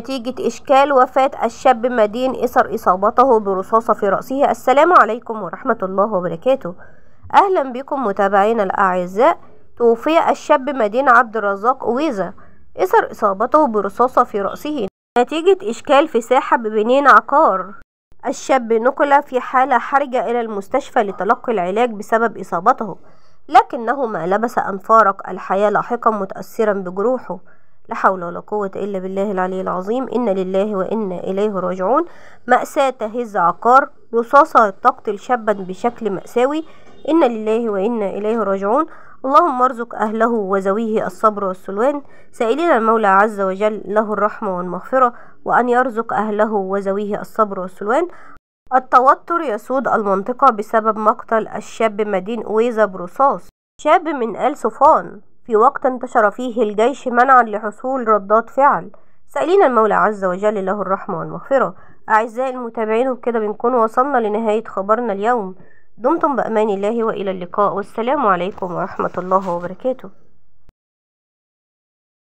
نتيجة إشكال وفاة الشاب مدين إثر إصابته برصاصة في رأسه السلام عليكم ورحمة الله وبركاته أهلا بكم متابعينا الأعزاء توفي الشاب مدين عبد الرزاق أويزة إثر إصابته برصاصة في رأسه نتيجة إشكال في ساحة ببنين عقار الشاب نقل في حالة حرجة إلى المستشفى لتلقي العلاج بسبب إصابته لكنه ما لبس أن فارق الحياة لاحقا متأثرا بجروحه لا حول ولا قوة إلا بالله العلي العظيم إن لله وإنا إليه راجعون مأساة تهز عقار رصاصة تقتل شابا بشكل مأساوي إن لله وإنا إليه راجعون اللهم ارزق أهله وزويه الصبر والسلوان سائلين المولى عز وجل له الرحمة والمغفرة وأن يرزق أهله وزويه الصبر والسلوان التوتر يسود المنطقة بسبب مقتل الشاب مدين أويزا برصاص شاب من آل صفان في وقت انتشر فيه الجيش منعا لحصول ردات فعل سألين المولى عز وجل له الرحمة والمغفرة أعزائي المتابعين وبكده بنكون وصلنا لنهاية خبرنا اليوم دمتم بأمان الله وإلى اللقاء والسلام عليكم ورحمة الله وبركاته